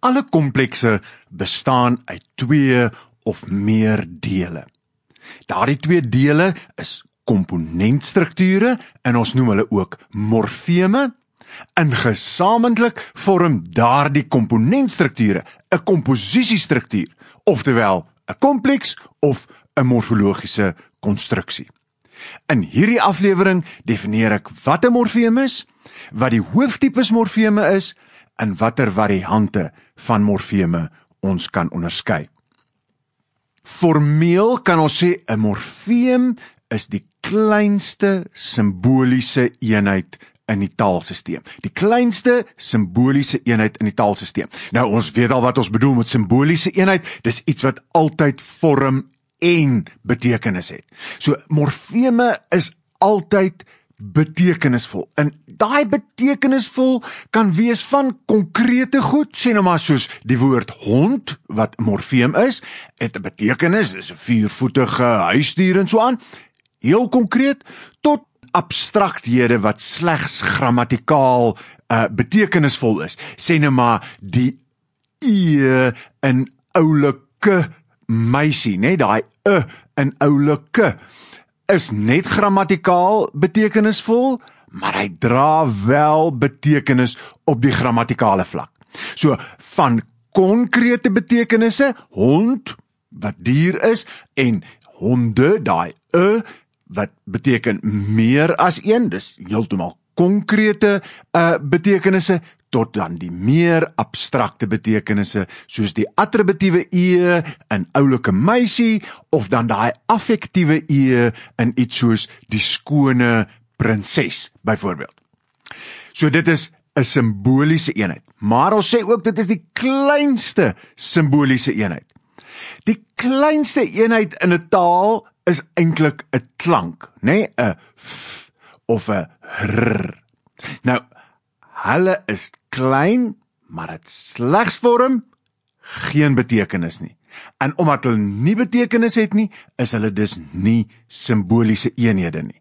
Alle komplekse bestaan uit twee of meer dele. Daardie twee dele is komponentstrukture en ons noem hulle ook morfeme. Ingesamentlik vorm daardie komponentstrukture 'n komposisiestruktuur, oftewel 'n kompleks of 'n morfologiese konstruksie. In hierdie aflewering definieer ek wat 'n morfeem is, wat die hooftipes morfeme is en watter variante van morfeme ons kan onderskei. Formeel kan ons sê 'n morfeem is die kleinste simboliese eenheid in die taalstelsel. Die kleinste simboliese eenheid in die taalstelsel. Nou ons weet al wat ons bedoel met simboliese eenheid, dis iets wat altyd vorm en betekenis het. So morfeme is altyd betekenisvol. En daai betekenisvol kan wees van konkrete goed, sê nou maar soos die woord hond wat morfeem is, het 'n betekenis, dis 'n viervoetige huisdier en so aan, heel konkreet tot abstrakthede wat slegs grammatikaal uh eh, betekenisvol is. Sê nou maar die e in oulike meisie, nê, nee? daai e in oulike is net grammatikaal betekenisvol, maar hy dra wel betekenis op die grammatikale vlak. So van konkrete betekenisse hond wat dier is en honde daai e wat beteken meer as een dis heeltemal konkrete uh, betekenisse tot dan die meer abstrakte betekenisse soos die attributiewe e in oulike meisie of dan daai affektiewe e in iets soos die skone prinses byvoorbeeld. So dit is 'n simboliese eenheid, maar ons sê ook dit is die kleinste simboliese eenheid. Die kleinste eenheid in 'n taal is eintlik 'n klank, nê, nee? 'n of 'n r. Nou hulle is klein, maar dit slegs vorm geen betekenis nie. En omdat hulle nie betekenis het nie, is hulle dus nie simboliese eenhede nie.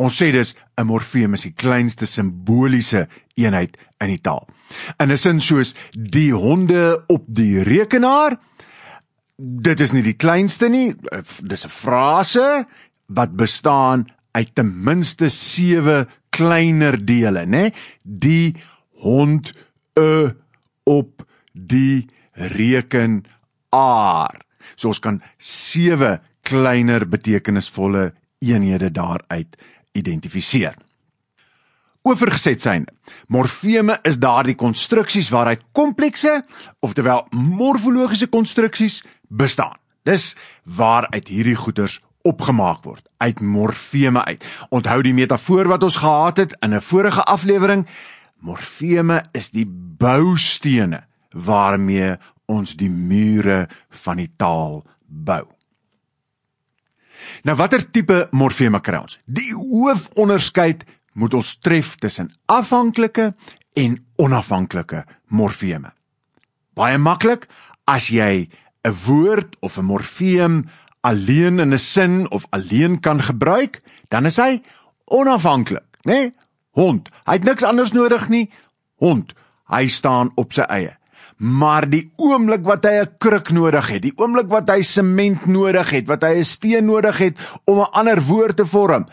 Ons sê dus 'n morfeem is die kleinste simboliese eenheid in die taal. In 'n sin soos die honde op die rekenaar, dit is nie die kleinste nie, dis 'n frase wat bestaan uit ten minste 7 kleiner dele, nê? Die hond e op die reken aar. So ons kan sewe kleiner betekenisvolle eenhede daaruit identifiseer. Oorgeset syne. Morfeme is daardie konstruksies waaruit komplekse, oftelwel morfologiese konstruksies bestaan. Dis waaruit hierdie goeters opgemaak word, uit morfeme uit. Onthou die metafoor wat ons gehad het in 'n vorige aflewering, Morfeme is die boustene waarmee ons die mure van die taal bou. Nou watter tipe morfeme kry ons? Die hoofonderskeid moet ons tref tussen afhanklike en onafhanklike morfeme. Baie maklik as jy 'n woord of 'n morfeem alleen in 'n sin of alleen kan gebruik, dan is hy onafhanklik, né? Nee? Hond, hy het niks anders nodig nie. Hond, hy staan op sy eie. Maar die oomblik wat hy 'n kruk nodig het, die oomblik wat hy sement nodig het, wat hy 'n steen nodig het om 'n ander woord te vorm,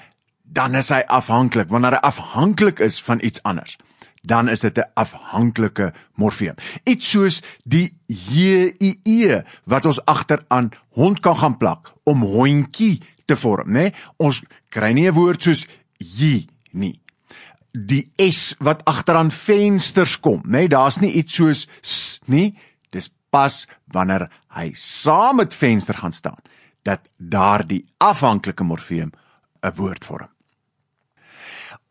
dan is hy afhanklik. Wanneer hy afhanklik is van iets anders, dan is dit 'n afhanklike morfeem. Iets soos die j i e wat ons agteraan hond kan gaan plak om hondjie te vorm, né? Nee? Ons kry nie 'n woord soos j nie die S wat agteraan vensters kom, nê? Nee, Daar's nie iets soos s nie. Dis pas wanneer hy saam met venster gaan staan dat daardie afhanklike morfeem 'n woord vorm.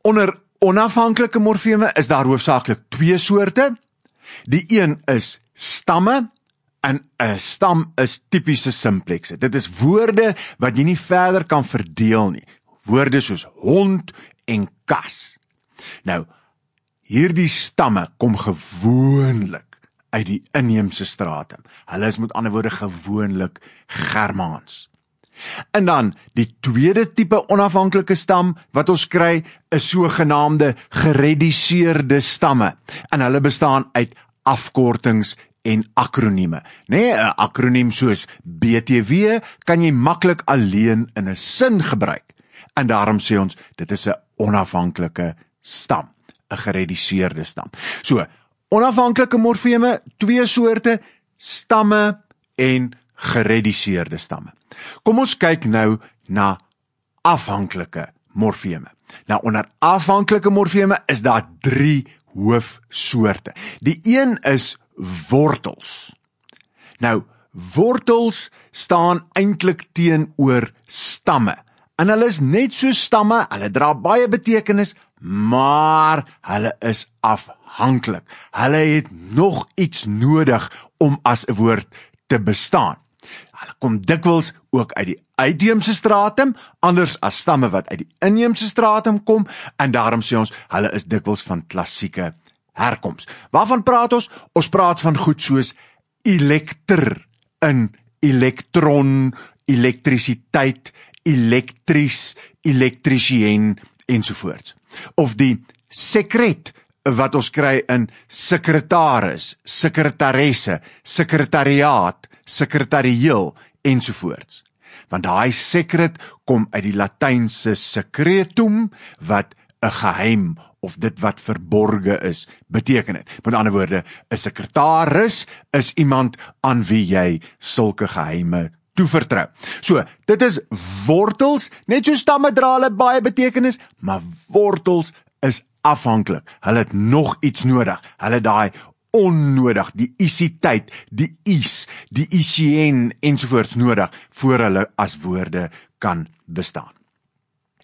Onder onafhanklike morfeme is daar hoofsaaklik twee soorte. Die een is stamme en 'n stam is tipiese simplekse. Dit is woorde wat jy nie verder kan verdeel nie. Woorde soos hond en kas, Nou hierdie stamme kom gewoonlik uit die inheemse strate. Hulle is met ander woorde gewoonlik Germaans. En dan die tweede tipe onafhanklike stam wat ons kry is sogenaamde gereduseerde stamme en hulle bestaan uit afkortings en akronieme. Nê, nee, 'n akroniem soos BTW kan jy maklik alleen in 'n sin gebruik. En daarom sê ons dit is 'n onafhanklike stam, 'n gereduseerde stam. So, onafhanklike morfeme, twee soorte stamme en gereduseerde stamme. Kom ons kyk nou na afhanklike morfeme. Nou onder afhanklike morfeme is daar drie hoofsoorte. Die een is wortels. Nou wortels staan eintlik teenoor stamme. En hulle is net so stamme, hulle dra baie betekenis, maar hulle is afhanklik. Hulle het nog iets nodig om as 'n woord te bestaan. Hulle kom dikwels ook uit die uitheemse stratum anders as stamme wat uit die inheemse stratum kom en daarom sê ons hulle is dikwels van klassieke herkoms. Waarvan praat ons? Ons praat van goed soos elekter in elektron, elektrisiteit, elektris, elektriesien ensovoorts of die sekret wat ons kry in sekretaris, sekretaresse, sekretariaat, sekretarieel ensovoorts. Want daai secret kom uit die Latynse secretum wat 'n geheim of dit wat verborge is beteken dit. Met ander woorde, 'n sekretaris is iemand aan wie jy sulke geheime toe vertrou. So, dit is wortels, net so stamme dra hulle baie betekenis, maar wortels is afhanklik. Hulle het nog iets nodig. Hulle daai onnodig die isiteit, die is, die isien ensovoorts nodig voor hulle as woorde kan bestaan.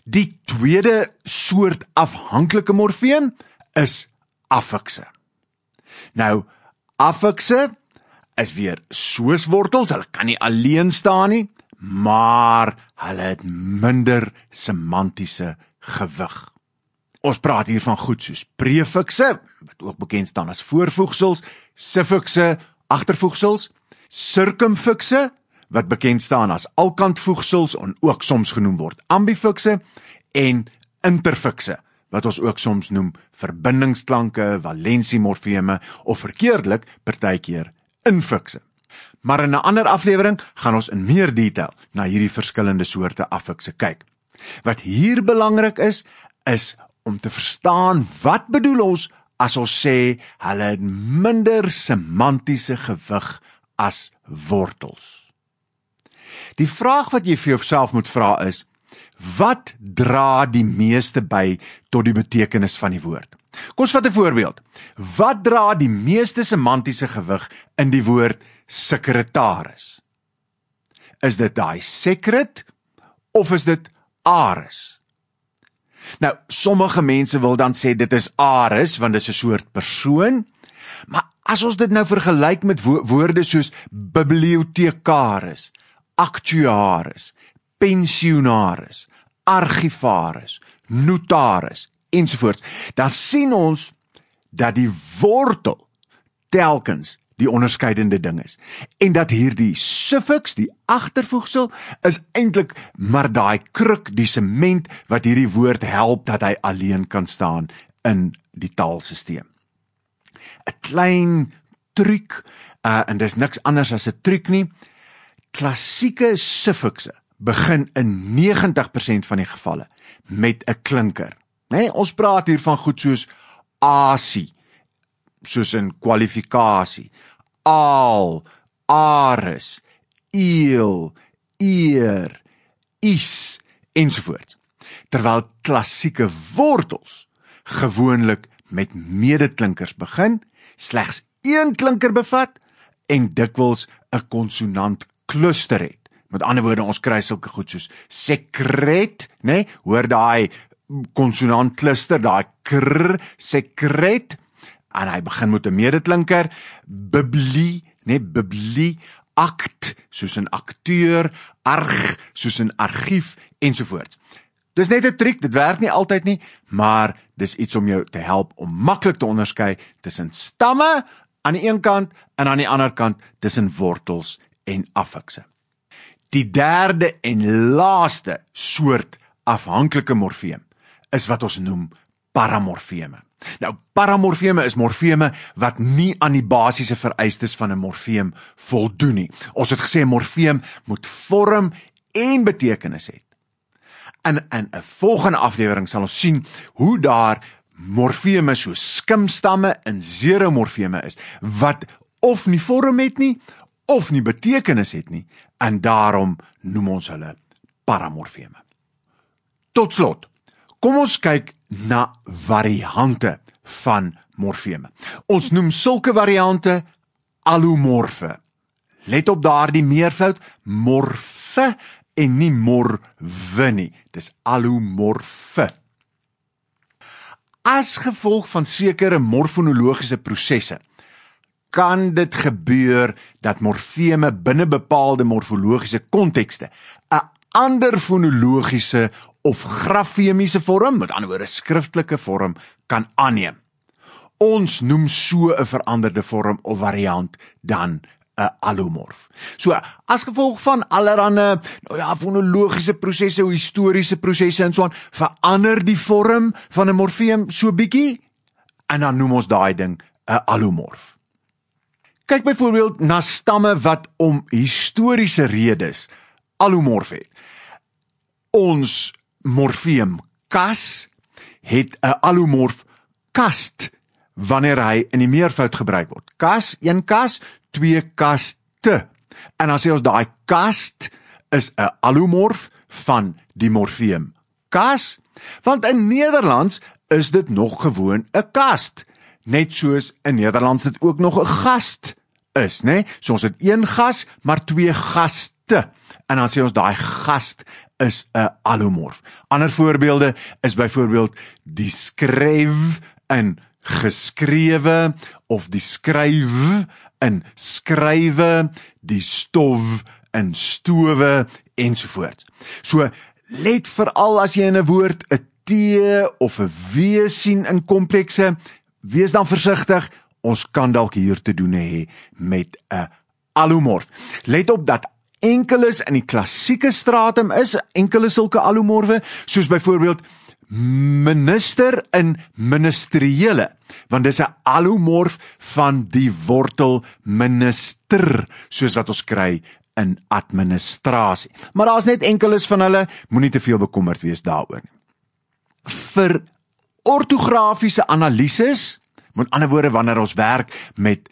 Die tweede soort afhanklike morfeem is affikse. Nou, affikse is weer soos wortels, hulle kan nie alleen staan nie, maar hulle het minder semantiese gewig. Ons praat hier van goed soos prefikse, wat ook bekend staan as voorvoegsels, suffikse, agtervoegsels, sirkumfikse, wat bekend staan as alkantvoegsels en ook soms genoem word ambifikse en interfikse wat ons ook soms noem verbindingsklanke, valensiemorfeme of verkeerdelik partykeer infikse. Maar in 'n ander aflewering gaan ons in meer detail na hierdie verskillende soorte afikse kyk. Wat hier belangrik is, is om te verstaan wat bedoel ons as ons sê hulle het minder semantiese gewig as wortels. Die vraag wat jy vir jouself moet vra is: Wat dra die meeste by tot die betekenis van die woord? Kom ons vat 'n voorbeeld. Wat dra die meeste semantiese gewig in die woord sekretaris? Is dit daai secret of is dit Ares? Nou, sommige mense wil dan sê dit is Ares want dit is 'n soort persoon, maar as ons dit nou vergelyk met wo woorde soos bibliotekaris, aktuaris, pensionaris, argivaris, notaris ensovoorts, dan sien ons dat die wortel telkens die onderskeidende ding is en dat hierdie suffix, die agtervoegsel, is eintlik maar daai kruk, die sement wat hierdie woord help dat hy alleen kan staan in die taalstelsel. 'n Klein truc, uh, en dis niks anders as 'n truc nie. Klassieke suffixe begin in 90% van die gevalle met 'n klinker. Nê, nee, ons praat hier van goed soos asie, soos 'n kwalifikasie, al, ares, eel, eer, is ensovoorts. Terwyl klassieke wortels gewoonlik met medeklinkers begin, slegs een klinker bevat en dikwels 'n konsonant kluster het. Met ander woorde, ons kry sulke goed soos secret, nê? Nee? Hoor daai konsonant kluster, daai kr, secret. En hy begin met 'n medeklinker, bibli, nê? Nee? Bibli, akt, soos 'n akteur, arg, soos 'n argief ensovoorts. Dis net 'n triek, dit werk nie altyd nie, maar dis iets om jou te help om maklik te onderskei tussen stamme aan die een kant en aan die ander kant tussen wortels en affikse. Die derde en laaste soort afhanklike morfeem is wat ons noem paramorfeme. Nou paramorfeme is morfeme wat nie aan die basiese vereistes van 'n morfeem voldoen nie. Ons het gesê 'n morfeem moet vorm en betekenis het. In in 'n volgende aflewering sal ons sien hoe daar morfeme so skimstamme en zeromorfeme is wat of nie vorm het nie of nie betekenis het nie en daarom noem ons hulle paramorfeme. Tot slot, kom ons kyk na variante van morfeme. Ons noem sulke variante allomorfe. Let op daardie meervoud morfe en nie morwe nie. Dis allomorfe. As gevolg van sekere morfonologiese prosesse kan dit gebeur dat morfeme binne bepaalde morfologiese kontekste 'n ander fonologiese of grafemiese vorm, met ander woorde skriftelike vorm, kan aanneem. Ons noem so 'n veranderde vorm of variant dan 'n allomorf. So, as gevolg van allerlei nou ja, fonologiese prosesse, historiese prosesse en so aan, verander die vorm van 'n morfeem so bietjie en dan noem ons daai ding 'n allomorf. Kyk byvoorbeeld na stamme wat om historiese redes alomorf het. Ons morfeem kas het 'n alomorf kast wanneer hy in die meervoud gebruik word. Kas, een kas, twee kaste. En as jy ons daai kast is 'n alomorf van die morfeem kas, want in Nederlands is dit nog gewoon 'n kast, net soos in Nederlands dit ook nog 'n gast is, né? So ons het een gas, maar twee gaste. En dan sê ons daai gast is 'n allomorf. Ander voorbeelde is byvoorbeeld die skryf in geskrewe of die skryf in skrywe, die stof in stowe ensovoorts. So let veral as jy 'n woord 'n T of 'n W sien in komplekse, wees dan versigtig ons kan dalk hier te doen hê met 'n allomorf. Let op dat enkeles in die klassieke stratum is enkele sulke allomorfe soos byvoorbeeld minister in ministeriële want dis 'n allomorf van die wortel minister soos wat ons kry in administrasie maar daar's net enkeles van hulle moenie te veel bekommerd wees daaroor vir ortografiese analises Met ander woorde wanneer ons werk met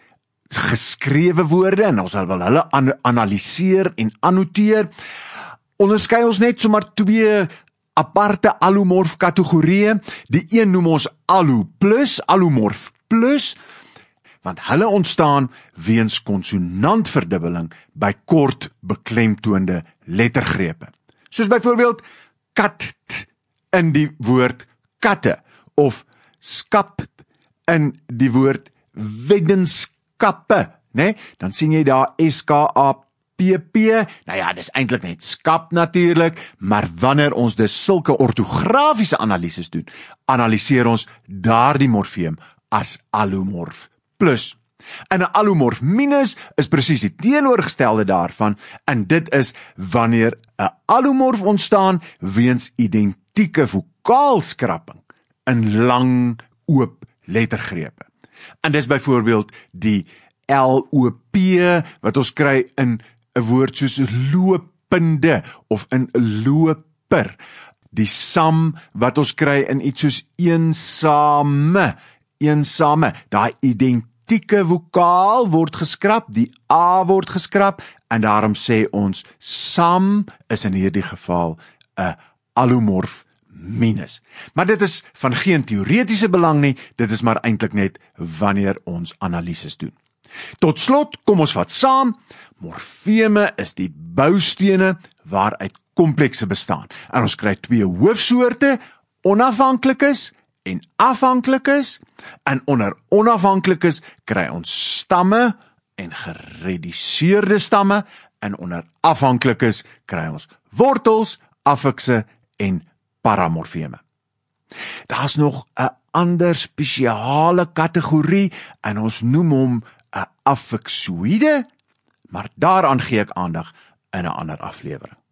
geskrewe woorde en ons wil hulle an analiseer en annoteer, onderskei ons net sommer twee aparte allomorf kategorieë. Die een noem ons allo plus allomorf plus want hulle ontstaan weens konsonantverdubbeling by kort beklemtoonde lettergrepe. Soos byvoorbeeld kat in die woord katte of skap in die woord weddenskappe, né? Nee? Dan sien jy daar S K A P P. Nou ja, dis eintlik net skap natuurlik, maar wanneer ons dus sulke ortografiese analises doen, analiseer ons daardie morfeem as allomorf plus. En 'n allomorf minus is presies die teenoorgestelde daarvan en dit is wanneer 'n allomorf ontstaan weens identieke vokaalskrapping in lang oop lettergrepe. En dis byvoorbeeld die LOP wat ons kry in 'n woord soos lopende of in 'n loper. Die sam wat ons kry in iets soos eensame, eensame. Daai identieke vokaal word geskraap, die a word geskraap en daarom sê ons sam is in hierdie geval 'n allomorf minus. Maar dit is van geen teoretiese belang nie, dit is maar eintlik net wanneer ons analises doen. Tot slot kom ons vat saam, morfeme is die boustene waaruit komplekse bestaan. En ons kry twee hoofsoorte, onafhanklikes en afhanklikes. En onder onafhanklikes kry ons stamme en gereduseerde stamme en onder afhanklikes kry ons wortels, affikse en paramorfeme. Daar's nog 'n ander spesiale kategorie en ons noem hom 'n affixoïde, maar daaraan gee ek aandag in 'n ander aflewering.